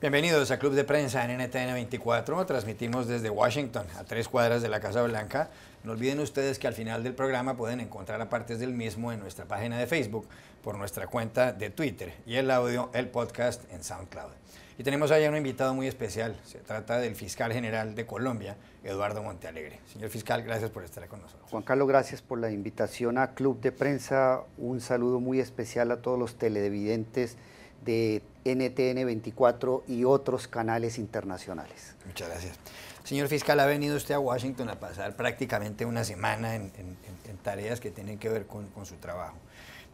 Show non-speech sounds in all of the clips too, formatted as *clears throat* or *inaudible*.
Bienvenidos a Club de Prensa en NTN 24. Transmitimos desde Washington, a tres cuadras de la Casa Blanca. No olviden ustedes que al final del programa pueden encontrar a partes del mismo en nuestra página de Facebook, por nuestra cuenta de Twitter y el audio, el podcast en SoundCloud. Y tenemos allá un invitado muy especial. Se trata del fiscal general de Colombia, Eduardo Montealegre. Señor fiscal, gracias por estar con nosotros. Juan Carlos, gracias por la invitación a Club de Prensa. Un saludo muy especial a todos los televidentes de NTN 24 y otros canales internacionales. Muchas gracias. Señor fiscal, ha venido usted a Washington a pasar prácticamente una semana en, tareas que tienen que ver con, su trabajo.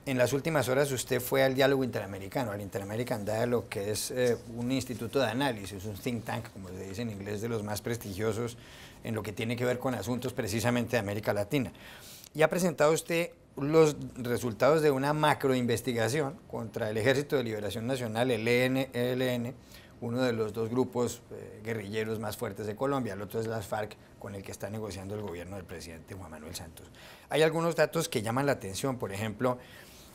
En las últimas horas usted fue al diálogo interamericano, al Interamerican Dialogue, que es eh, un instituto de análisis, un think tank, como se dice en inglés, de los más prestigiosos en lo que tiene que ver con asuntos precisamente de América Latina. Y ha presentado usted los resultados de una macroinvestigación contra el Ejército de Liberación Nacional, el e ELN, e uno de los dos grupos eh, guerrilleros más fuertes de Colombia, el otro es las FARC, con el que está negociando el gobierno del presidente Juan Manuel Santos. Hay algunos datos que llaman la atención, por ejemplo,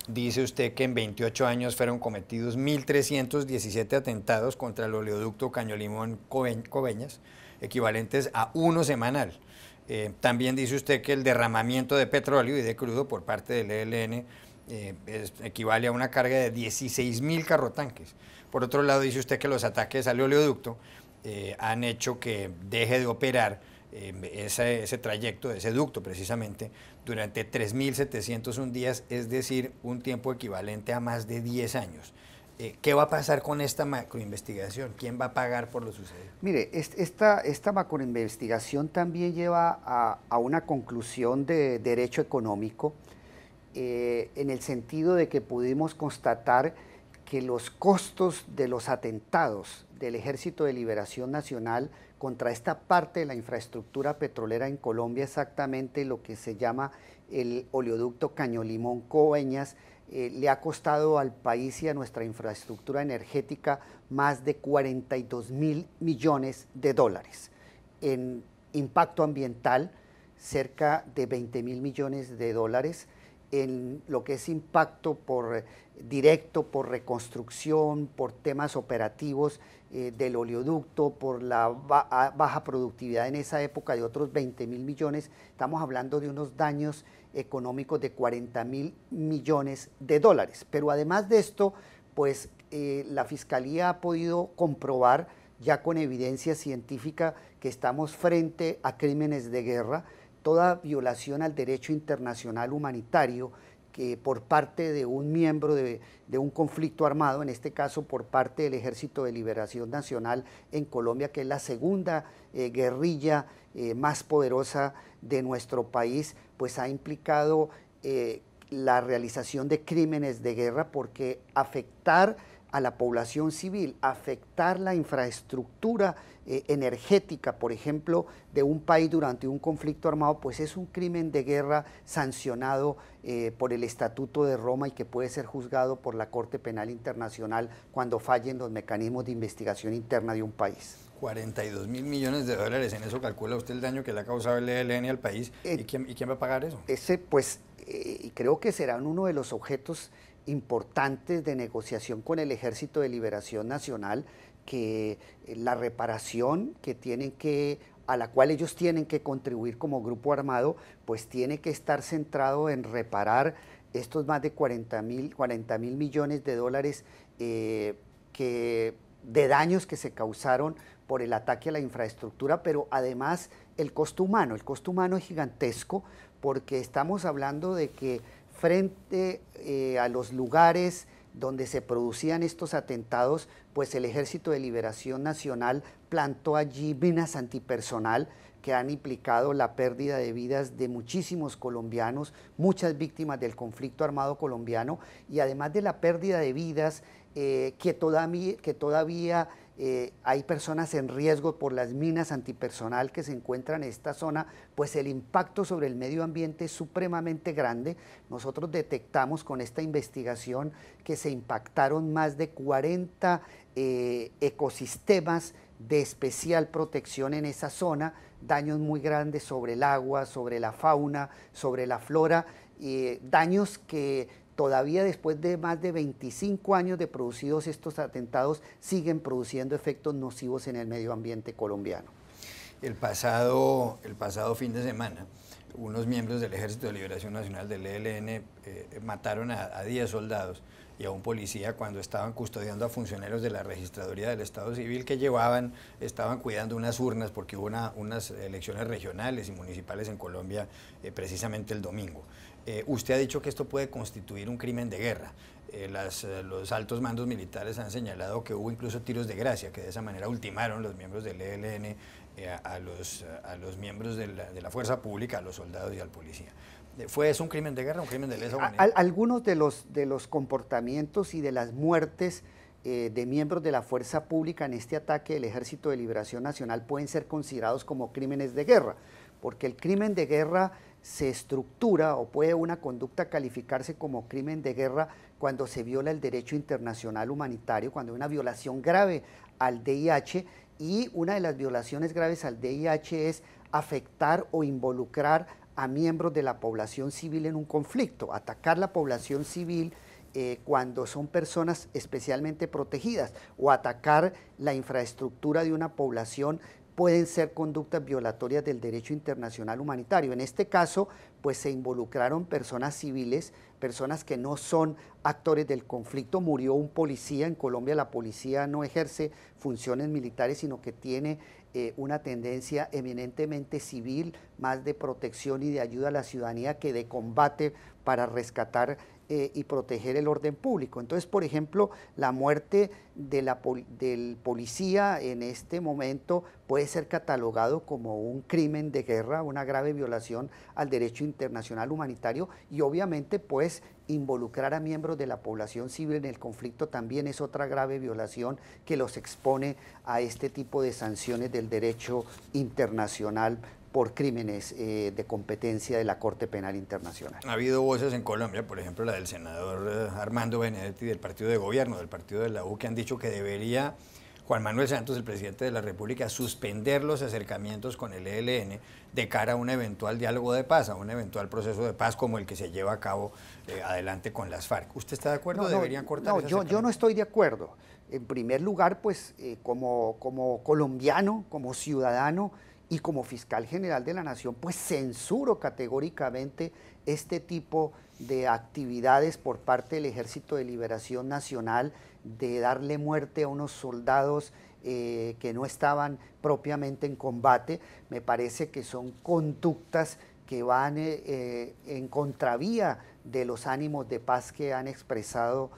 dice usted que en 28 años fueron cometidos 1.317 atentados contra el oleoducto Caño Limón Coveñas, equivalentes a uno semanal. Eh, también dice usted que el derramamiento de petróleo y de crudo por parte del ELN eh, equivale a una carga de 16.000 carrotanques. Por otro lado, dice usted que los ataques al oleoducto eh, han hecho que deje de operar ese, ese trayecto, ese ducto precisamente, durante 3.701 días, es decir, un tiempo equivalente a más de 10 años. Eh, ¿Qué va a pasar con esta macroinvestigación? ¿Quién va a pagar por lo sucedido? Mire, esta, macroinvestigación también lleva a, una conclusión de derecho económico eh, en el sentido de que pudimos constatar que los costos de los atentados del Ejército de Liberación Nacional contra esta parte de la infraestructura petrolera en Colombia, exactamente lo que se llama el oleoducto Caño Limón Coveñas, eh, le ha costado al país y a nuestra infraestructura energética más de 42 mil millones de dólares. En impacto ambiental, cerca de 20 mil millones de dólares en lo que es impacto por eh, directo, por reconstrucción, por temas operativos eh, del oleoducto, por la baja productividad en esa época de otros 20 mil millones, estamos hablando de unos daños económicos de 40 mil millones de dólares. Pero además de esto, pues eh, la Fiscalía ha podido comprobar ya con evidencia científica que estamos frente a crímenes de guerra, toda violación al derecho internacional humanitario que por parte de un miembro de, un conflicto armado, en este caso por parte del Ejército de Liberación Nacional en Colombia, que es la segunda eh, guerrilla eh, más poderosa de nuestro país, pues ha implicado eh, la realización de crímenes de guerra porque afectar a la población civil, afectar la infraestructura eh, energética, por ejemplo, de un país durante un conflicto armado, pues es un crimen de guerra sancionado eh, por el Estatuto de Roma y que puede ser juzgado por la Corte Penal Internacional cuando fallen los mecanismos de investigación interna de un país. 42 mil millones de dólares, en eso calcula usted el daño que le ha causado el ELN al país. Eh, ¿Y, quién, va a pagar eso? Ese, pues, creo que serán uno de los objetos importantes de negociación con el Ejército de Liberación Nacional, que eh, la reparación que tienen que a la cual ellos tienen que contribuir como grupo armado, pues tiene que estar centrado en reparar estos más de 40 mil, 40 mil millones de dólares eh, que, de daños que se causaron por el ataque a la infraestructura, pero además el costo humano. El costo humano es gigantesco porque estamos hablando de que frente eh, a los lugares donde se producían estos atentados, pues el Ejército de Liberación Nacional plantó allí minas antipersonal que han implicado la pérdida de vidas de muchísimos colombianos, muchas víctimas del conflicto armado colombiano y además de la pérdida de vidas eh, que, todavía, que todavía eh, hay personas en riesgo por las minas antipersonal que se encuentran en esta zona, pues el impacto sobre el medio ambiente es supremamente grande. Nosotros detectamos con esta investigación que se impactaron más de 40 eh, ecosistemas de especial protección en esa zona, daños muy grandes sobre el agua, sobre la fauna, sobre la flora, eh, daños que todavía después de más de 25 años de producidos estos atentados, siguen produciendo efectos nocivos en el medio ambiente colombiano. El pasado, fin de semana, unos miembros del Ejército de Liberación Nacional del ELN eh, mataron a, 10 soldados y a un policía cuando estaban custodiando a funcionarios de la registraduría del Estado Civil que llevaban, estaban cuidando unas urnas porque hubo unas elecciones regionales y municipales en Colombia eh, precisamente el domingo. Eh, usted ha dicho que esto puede constituir un crimen de guerra. Eh, eh, los altos mandos militares han señalado que hubo incluso tiros de gracia, que de esa manera ultimaron los miembros del ELN a, los, a, los, miembros de la, fuerza pública, a los soldados y al policía. ¿Fue eso un crimen de guerra, un crimen de lesa humanidad? algunos de los, de los comportamientos y de las muertes de miembros de la fuerza pública en este ataque del Ejército de Liberación Nacional pueden ser considerados como crímenes de guerra, porque el crimen de guerra se estructura o puede una conducta calificarse como crimen de guerra cuando se viola el derecho internacional humanitario, cuando hay una violación grave al DIH y una de las violaciones graves al DIH es afectar o involucrar a miembros de la población civil en un conflicto, atacar la población civil eh, cuando son personas especialmente protegidas o atacar la infraestructura de una población pueden ser conductas violatorias del derecho internacional humanitario. En este caso, pues se involucraron personas civiles, personas que no son actores del conflicto. Murió un policía, en Colombia la policía no ejerce funciones militares, sino que tiene eh, una tendencia eminentemente civil, más de protección y de ayuda a la ciudadanía que de combate para rescatar eh, y proteger el orden público. Entonces, por ejemplo, la muerte de la del policía en este momento puede ser catalogado como un crimen de guerra, una grave violación al derecho internacional humanitario y obviamente pues involucrar a miembros de la población civil en el conflicto también es otra grave violación que los expone a este tipo de sanciones del derecho internacional por crímenes eh, de competencia de la Corte Penal Internacional. Ha habido voces en Colombia, por ejemplo la del senador eh, Armando Benedetti del partido de gobierno, del partido de la U, que han dicho que debería Juan Manuel Santos, el presidente de la República, suspender los acercamientos con el ELN de cara a un eventual diálogo de paz, a un eventual proceso de paz como el que se lleva a cabo eh, adelante con las FARC. ¿Usted está de acuerdo? o ¿Deberían cortar? No, yo, yo no estoy de acuerdo. En primer lugar, pues eh, como colombiano, como ciudadano, y como fiscal general de la nación, pues censuro categóricamente este tipo de actividades por parte del Ejército de Liberación Nacional de darle muerte a unos soldados eh, que no estaban propiamente en combate, me parece que son conductas que van eh, eh, en contravía de los ánimos de paz que han expresado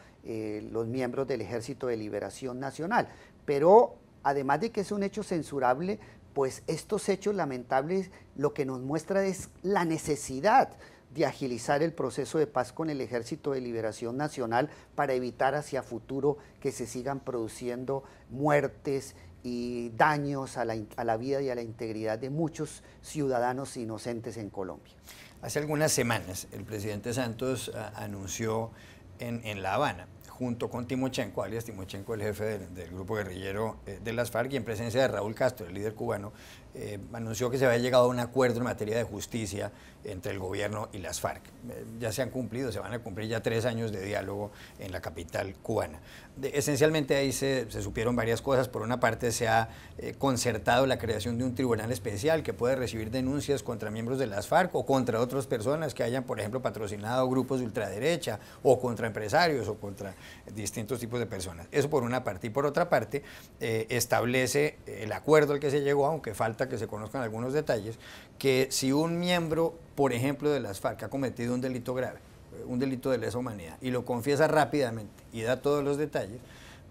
los miembros del Ejército de Liberación Nacional. Pero además de que es un hecho censurable, pues estos hechos lamentables lo que nos muestra es la necesidad de agilizar el proceso de paz con el Ejército de Liberación Nacional para evitar hacia futuro que se sigan produciendo muertes y daños a la, vida y a la integridad de muchos ciudadanos inocentes en Colombia. Hace algunas semanas el presidente Santos ah, anunció en La Habana junto con Timochenko, alias Timochenko, el jefe del, grupo guerrillero eh, de las FARC, y en presencia de Raúl Castro, el líder cubano, eh, anunció que se había llegado a un acuerdo en materia de justicia entre el gobierno y las FARC. Eh, ya se han cumplido, se van a cumplir ya tres años de diálogo en la capital cubana. esencialmente ahí se, se, supieron varias cosas. Por una parte, se ha concertado la creación de un tribunal especial que puede recibir denuncias contra miembros de las FARC o contra otras personas que hayan, por ejemplo, patrocinado grupos de ultraderecha o contra empresarios o contra distintos tipos de personas. Eso por una parte. Y por otra parte, eh, establece el acuerdo al que se llegó, aunque falta que se conozcan algunos detalles, que si un miembro, por ejemplo, de las FARC ha cometido un delito grave, eh, un delito de lesa humanidad, y lo confiesa rápidamente y da todos los detalles,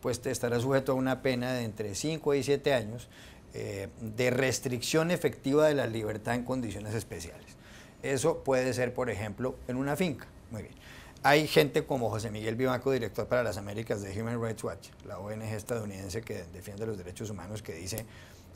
pues estará sujeto a una pena de entre 5 y 7 años eh, de restricción efectiva de la libertad en condiciones especiales. Eso puede ser, por ejemplo, en una finca. Muy bien hay gente como José Miguel Vivanco, director para las Américas de Human Rights Watch, la ONG estadounidense que defiende los derechos humanos, que dice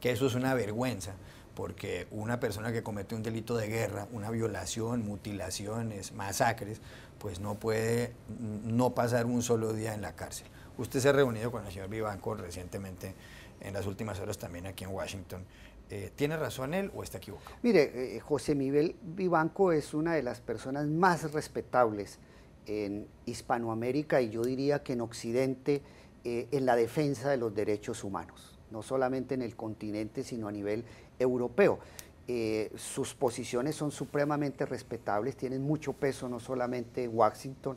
que eso es una vergüenza, porque una persona que comete un delito de guerra, una violación, mutilaciones, masacres, pues no puede no pasar un solo día en la cárcel. Usted se ha reunido con el señor Vivanco recientemente, en las últimas horas también aquí en Washington. Eh, ¿Tiene razón él o está equivocado? Mire, eh, José Miguel Vivanco es una de las personas más respetables en Hispanoamérica y yo diría que en Occidente eh, en la defensa de los derechos humanos, no solamente en el continente, sino a nivel europeo. Eh, sus posiciones son supremamente respetables, tienen mucho peso, no solamente Washington,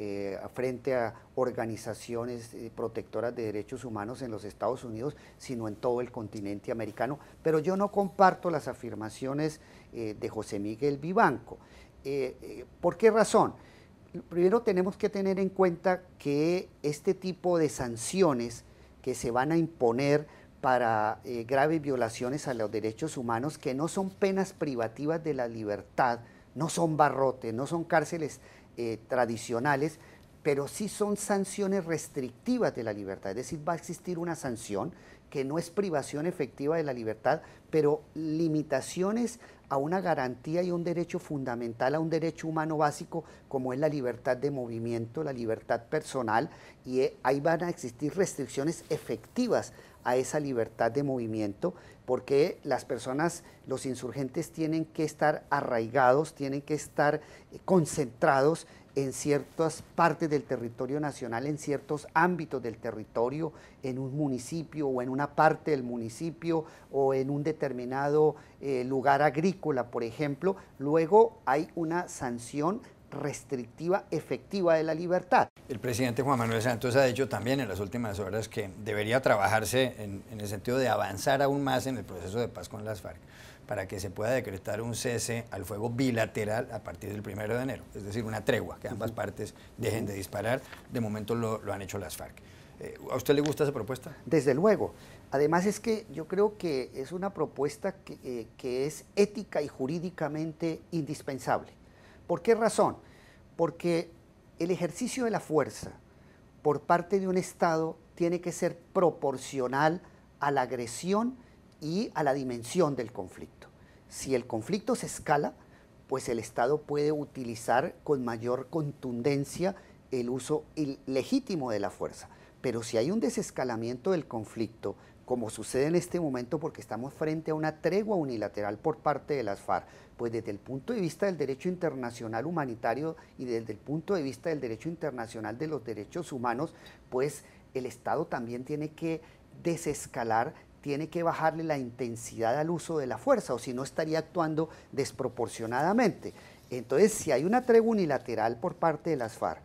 eh, frente a organizaciones protectoras de derechos humanos en los Estados Unidos, sino en todo el continente americano. Pero yo no comparto las afirmaciones de José Miguel Vivanco. ¿Por qué razón? primero tenemos que tener en cuenta que este tipo de sanciones que se van a imponer para eh, graves violaciones a los derechos humanos, que no son penas privativas de la libertad, no son barrotes, no son cárceles eh, tradicionales, pero sí son sanciones restrictivas de la libertad. Es decir, va a existir una sanción que no es privación efectiva de la libertad, pero limitaciones a una garantía y un derecho fundamental, a un derecho humano básico como es la libertad de movimiento, la libertad personal, y eh, ahí van a existir restricciones efectivas a esa libertad de movimiento, porque las personas, los insurgentes tienen que estar arraigados, tienen que estar eh, concentrados en ciertas partes del territorio nacional, en ciertos ámbitos del territorio, en un municipio o en una parte del municipio o en un determinado eh, lugar agrícola, por ejemplo, luego hay una sanción restrictiva efectiva de la libertad. El presidente Juan Manuel Santos ha dicho también en las últimas horas que debería trabajarse en el sentido de avanzar aún más en el proceso de paz con las FARC para que se pueda decretar un cese al fuego bilateral a partir del primero de enero, es decir, una tregua, que ambas partes dejen de disparar. De momento lo, han hecho las FARC. Eh, ¿A usted le gusta esa propuesta? Desde luego. Además es que yo creo que es una propuesta eh, que es ética y jurídicamente indispensable. ¿Por qué razón? Porque el ejercicio de la fuerza por parte de un Estado tiene que ser proporcional a la agresión y a la dimensión del conflicto. Si el conflicto se escala, pues el Estado puede utilizar con mayor contundencia el uso legítimo de la fuerza. Pero si hay un desescalamiento del conflicto, como sucede en este momento porque estamos frente a una tregua unilateral por parte de las FARC, pues desde el punto de vista del derecho internacional humanitario y desde el punto de vista del derecho internacional de los derechos humanos, pues el Estado también tiene que desescalar tiene que bajarle la intensidad al uso de la fuerza, o si no estaría actuando desproporcionadamente. Entonces, si hay una tregua unilateral por parte de las FARC,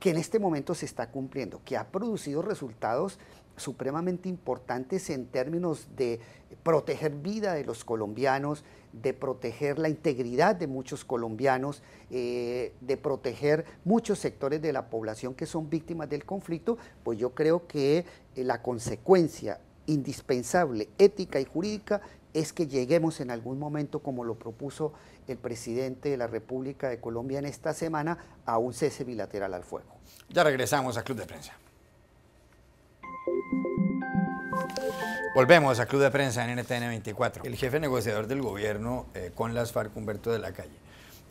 que en este momento se está cumpliendo, que ha producido resultados supremamente importantes en términos de proteger vida de los colombianos, de proteger la integridad de muchos colombianos, eh, de proteger muchos sectores de la población que son víctimas del conflicto, pues yo creo que eh, la consecuencia indispensable, ética y jurídica, es que lleguemos en algún momento, como lo propuso el presidente de la República de Colombia en esta semana, a un cese bilateral al fuego. Ya regresamos a Club de Prensa. Volvemos a Club de Prensa en NTN 24. El jefe negociador del gobierno eh, con las FARC, Humberto de la Calle,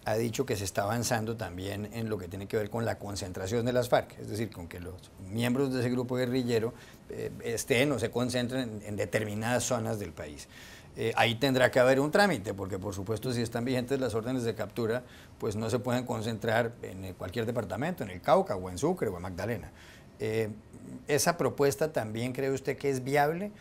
ha dicho que se está avanzando también en lo que tiene que ver con la concentración de las FARC, es decir, con que los miembros de ese grupo guerrillero eh, estén o se concentren en, determinadas zonas del país. Eh, ahí tendrá que haber un trámite, porque por supuesto si están vigentes las órdenes de captura, pues no se pueden concentrar en eh, cualquier departamento, en el Cauca o en Sucre o en Magdalena. ¿Esa propuesta también cree usted que es viable?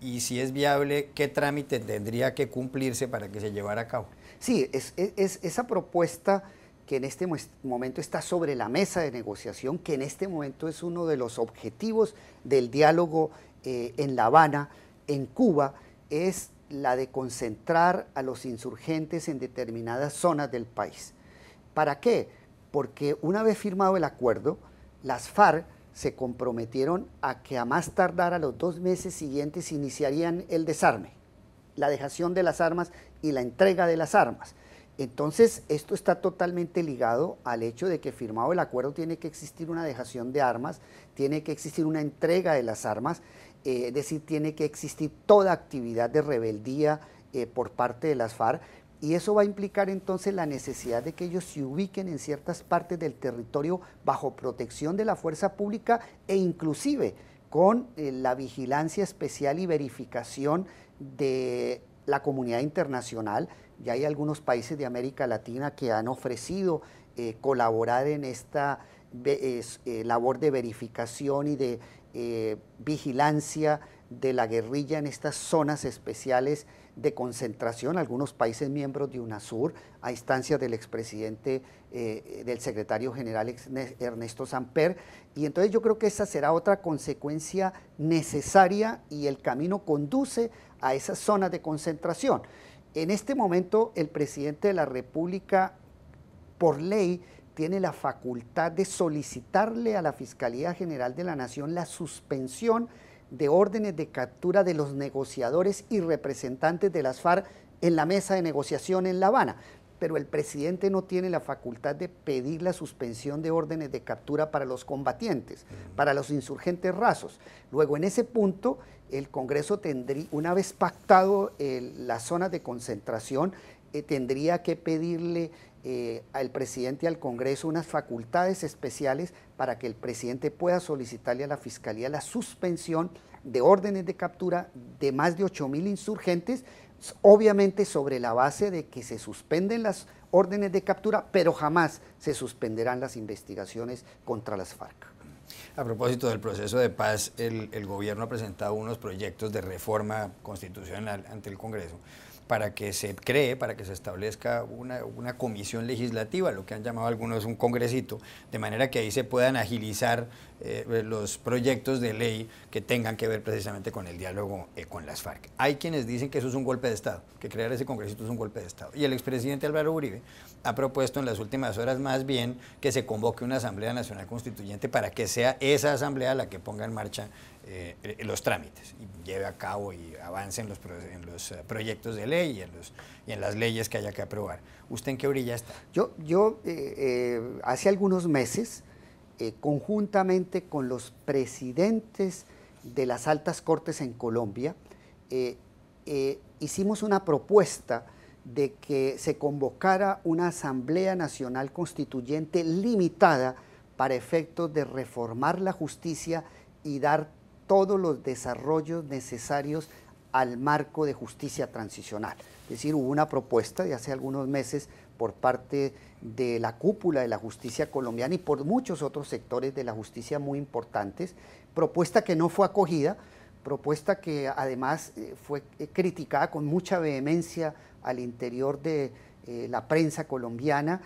y si es viable, ¿qué trámite tendría que cumplirse para que se llevara a cabo? Sí, es, esa propuesta que en este momento está sobre la mesa de negociación, que en este momento es uno de los objetivos del diálogo eh, en La Habana, en Cuba, es la de concentrar a los insurgentes en determinadas zonas del país. ¿Para qué? Porque una vez firmado el acuerdo, las FARC se comprometieron a que a más tardar a los dos meses siguientes iniciarían el desarme, la dejación de las armas y la entrega de las armas. Entonces, esto está totalmente ligado al hecho de que firmado el acuerdo tiene que existir una dejación de armas, tiene que existir una entrega de las armas, eh, es decir, tiene que existir toda actividad de rebeldía eh, por parte de las FARC, y eso va a implicar entonces la necesidad de que ellos se ubiquen en ciertas partes del territorio bajo protección de la fuerza pública e inclusive con eh, la vigilancia especial y verificación de la comunidad internacional. Ya hay algunos países de América Latina que han ofrecido eh, colaborar en esta eh, labor de verificación y de eh, vigilancia de la guerrilla en estas zonas especiales de concentración, algunos países miembros de UNASUR, a instancia del expresidente, eh, del secretario general Ernesto Samper. Y entonces yo creo que esa será otra consecuencia necesaria y el camino conduce a esas zonas de concentración. En este momento el presidente de la República, por ley, tiene la facultad de solicitarle a la Fiscalía General de la Nación la suspensión de órdenes de captura de los negociadores y representantes de las FARC en la mesa de negociación en La Habana. Pero el presidente no tiene la facultad de pedir la suspensión de órdenes de captura para los combatientes, mm. para los insurgentes rasos. Luego, en ese punto, el Congreso tendría, una vez pactado la zona de concentración, eh, tendría que pedirle eh, al presidente y al Congreso unas facultades especiales para que el presidente pueda solicitarle a la Fiscalía la suspensión de órdenes de captura de más de 8.000 mil insurgentes, obviamente sobre la base de que se suspenden las órdenes de captura, pero jamás se suspenderán las investigaciones contra las FARC. A propósito del proceso de paz, el, el gobierno ha presentado unos proyectos de reforma constitucional ante el Congreso para que se cree, para que se establezca una, comisión legislativa, lo que han llamado algunos un congresito, de manera que ahí se puedan agilizar eh, los proyectos de ley que tengan que ver precisamente con el diálogo eh, con las FARC. Hay quienes dicen que eso es un golpe de Estado, que crear ese congresito es un golpe de Estado. Y el expresidente Álvaro Uribe ha propuesto en las últimas horas más bien que se convoque una Asamblea Nacional Constituyente para que sea esa Asamblea la que ponga en marcha eh, los trámites y lleve a cabo y avance en los, eh, proyectos de ley y en, las leyes que haya que aprobar. ¿Usted en qué orilla está? Yo, eh, hace algunos meses, conjuntamente con los presidentes de las altas cortes en Colombia, hicimos una propuesta de que se convocara una Asamblea Nacional Constituyente limitada para efectos de reformar la justicia y dar todos los desarrollos necesarios al marco de justicia transicional. Es decir, hubo una propuesta de hace algunos meses por parte de la cúpula de la justicia colombiana y por muchos otros sectores de la justicia muy importantes, propuesta que no fue acogida, propuesta que además eh, fue eh, criticada con mucha vehemencia al interior de eh, la prensa colombiana,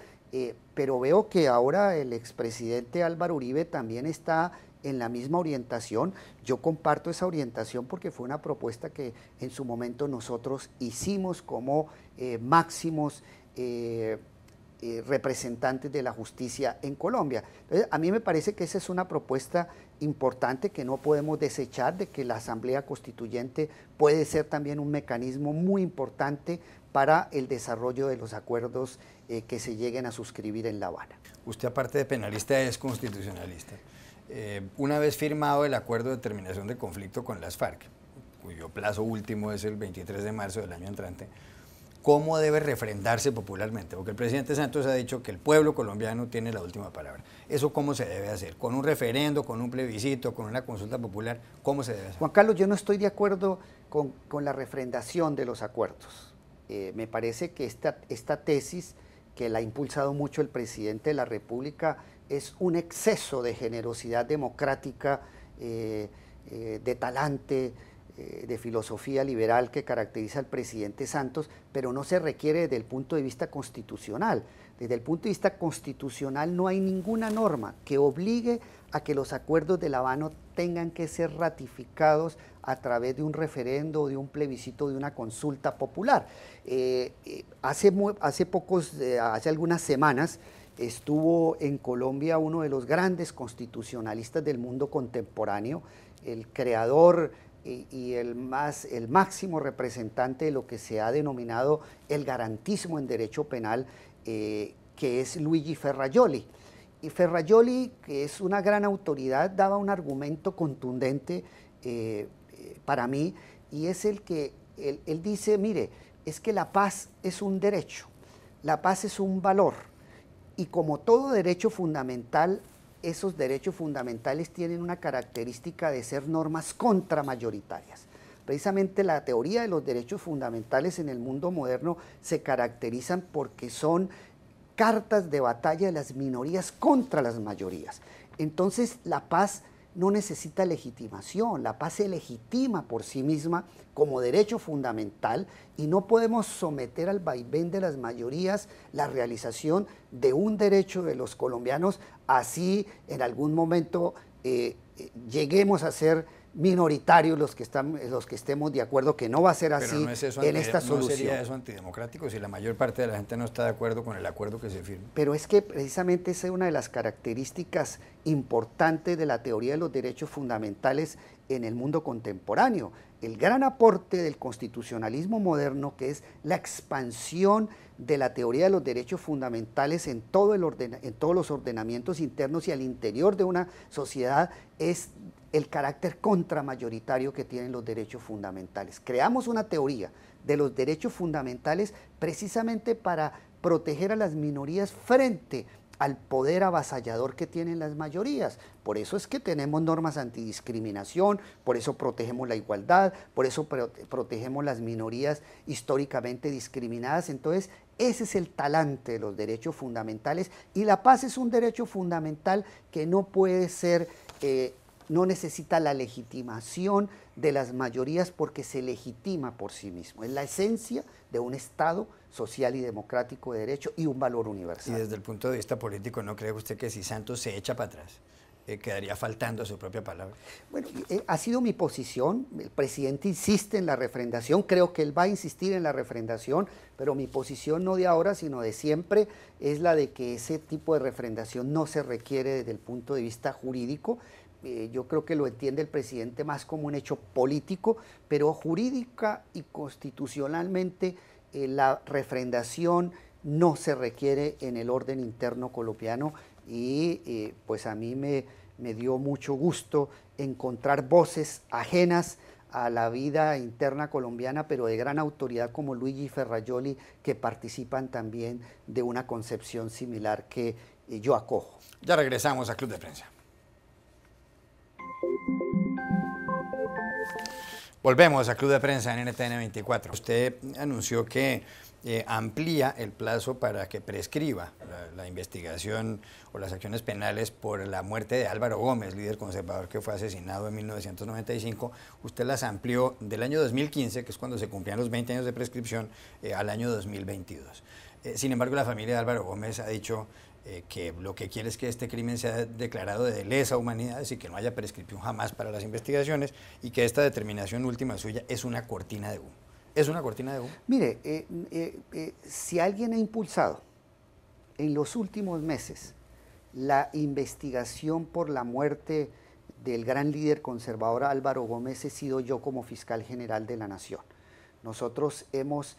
pero veo que ahora el expresidente Álvaro Uribe también está en la misma orientación. Yo comparto esa orientación porque fue una propuesta que en su momento nosotros hicimos como eh, máximos eh, eh, representantes de la justicia en Colombia. Entonces, a mí me parece que esa es una propuesta importante que no podemos desechar de que la Asamblea Constituyente puede ser también un mecanismo muy importante para el desarrollo de los acuerdos que se lleguen a suscribir en La Habana. Usted aparte de penalista es constitucionalista. Eh, una vez firmado el acuerdo de terminación de conflicto con las FARC, cuyo plazo último es el 23 de marzo del año entrante, cómo debe refrendarse popularmente, porque el presidente Santos ha dicho que el pueblo colombiano tiene la última palabra. ¿Eso cómo se debe hacer? ¿Con un referendo, con un plebiscito, con una consulta popular? ¿Cómo se debe hacer? Juan Carlos, yo no estoy de acuerdo con, la refrendación de los acuerdos. Eh, me parece que esta, esta tesis que la ha impulsado mucho el presidente de la República es un exceso de generosidad democrática, eh, eh, de talante, eh, de filosofía liberal que caracteriza al presidente Santos, pero no se requiere desde el punto de vista constitucional. Desde el punto de vista constitucional no hay ninguna norma que obligue a que los acuerdos de La Habana tengan que ser ratificados a través de un referendo, de un plebiscito, de una consulta popular. hace, hace, pocos, hace algunas semanas, Estuvo en Colombia uno de los grandes constitucionalistas del mundo contemporáneo, el creador y, el, más, el máximo representante de lo que se ha denominado el garantismo en derecho penal, eh, que es Luigi Ferrajoli. Y Ferrajoli, que es una gran autoridad, daba un argumento contundente eh, para mí, y es el que él dice, mire, es que la paz es un derecho, la paz es un valor y como todo derecho fundamental, esos derechos fundamentales tienen una característica de ser normas contramayoritarias. Precisamente la teoría de los derechos fundamentales en el mundo moderno se caracterizan porque son cartas de batalla de las minorías contra las mayorías. Entonces la paz no necesita legitimación. La paz se legitima por sí misma como derecho fundamental y no podemos someter al vaivén de las mayorías la realización de un derecho de los colombianos, así en algún momento eh, eh, lleguemos a ser minoritarios los que, están, los que estemos de acuerdo que no va a ser así en esta no sería eso antidemocrático si la mayor parte de la gente no está de acuerdo con el acuerdo que se firma? Pero es que precisamente esa es una de las características importantes de la teoría de los derechos fundamentales en el mundo contemporáneo. El gran aporte del constitucionalismo moderno que es la expansión de la teoría de los derechos fundamentales en, todo el orden, en todos los ordenamientos internos y al interior de una sociedad es el carácter contramayoritario que tienen los derechos fundamentales. Creamos una teoría de los derechos fundamentales precisamente para proteger a las minorías frente al poder avasallador que tienen las mayorías. Por eso es que tenemos normas antidiscriminación, por eso protegemos la igualdad, por eso protegemos las minorías históricamente discriminadas. Entonces, ese es el talante de los derechos fundamentales y la paz es un derecho fundamental que no puede ser... Eh, no necesita la legitimación de las mayorías porque se legitima por sí mismo. Es la esencia de un Estado social y democrático de derecho y un valor universal. Y desde el punto de vista político, ¿no cree usted que si Santos se echa para atrás? Eh, quedaría faltando a su propia palabra. Bueno, eh, ha sido mi posición. El presidente insiste en la refrendación. Creo que él va a insistir en la refrendación, pero mi posición no de ahora, sino de siempre, es la de que ese tipo de refrendación no se requiere desde el punto de vista jurídico eh, yo creo que lo entiende el presidente más como un hecho político, pero jurídica y constitucionalmente eh, la refrendación no se requiere en el orden interno colombiano y eh, pues a mí me, dio mucho gusto encontrar voces ajenas a la vida interna colombiana, pero de gran autoridad como Luigi Ferrajoli, que participan también de una concepción similar que yo acojo. Ya regresamos a Club de Prensa. Volvemos a Club de Prensa en NTN 24. Usted anunció que eh, amplía el plazo para que prescriba la, investigación o las acciones penales por la muerte de Álvaro Gómez, líder conservador que fue asesinado en 1995. Usted las amplió del año 2015, que es cuando se cumplían los 20 años de prescripción, eh, al año 2022. Eh, sin embargo, la familia de Álvaro Gómez ha dicho eh, que lo que quiere es que este crimen sea declarado de lesa humanidad y que no haya prescripción jamás para las investigaciones y que esta determinación última suya es una cortina de humo. Es una cortina de humo. Mire, eh, eh, si alguien ha impulsado en los últimos meses la investigación por la muerte del gran líder conservador Álvaro Gómez he sido yo como fiscal general de la Nación. Nosotros hemos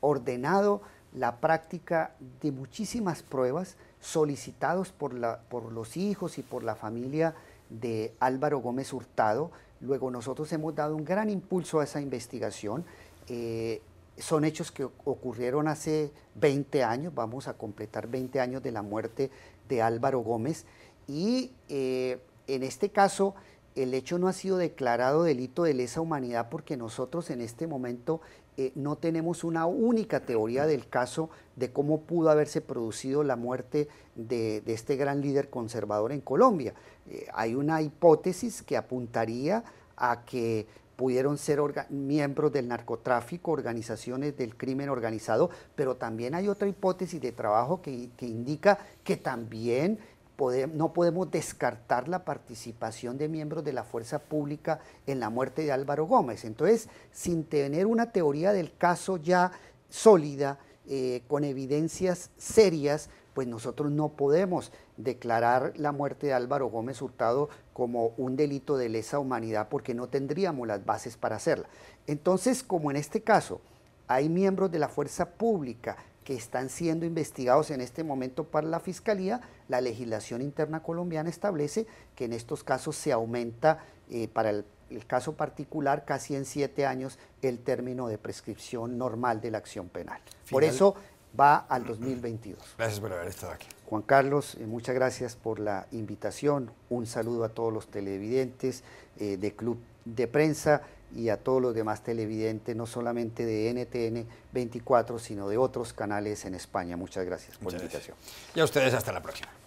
ordenado la práctica de muchísimas pruebas solicitados por, la, por los hijos y por la familia de Álvaro Gómez Hurtado. Luego nosotros hemos dado un gran impulso a esa investigación. Eh, son hechos que ocurrieron hace 20 años, vamos a completar 20 años de la muerte de Álvaro Gómez. Y eh, en este caso, el hecho no ha sido declarado delito de lesa humanidad porque nosotros en este momento eh, no tenemos una única teoría del caso de cómo pudo haberse producido la muerte de, este gran líder conservador en Colombia. Eh, hay una hipótesis que apuntaría a que pudieron ser miembros del narcotráfico, organizaciones del crimen organizado, pero también hay otra hipótesis de trabajo que indica que también no podemos descartar la participación de miembros de la fuerza pública en la muerte de Álvaro Gómez. Entonces, sin tener una teoría del caso ya sólida, eh, con evidencias serias, pues nosotros no podemos declarar la muerte de Álvaro Gómez Hurtado como un delito de lesa humanidad porque no tendríamos las bases para hacerla. Entonces, como en este caso, hay miembros de la fuerza pública que están siendo investigados en este momento para la Fiscalía, la legislación interna colombiana establece que en estos casos se aumenta eh, para el, caso particular casi en siete años el término de prescripción normal de la acción penal. Por eso va al 2022. *clears throat* Gracias por haber estado aquí. Juan Carlos, eh, muchas gracias por la invitación. Un saludo a todos los televidentes eh, de Club de Prensa y a todos los demás televidentes, no solamente de NTN 24, sino de otros canales en España. Muchas gracias por la invitación. Y a ustedes hasta la próxima.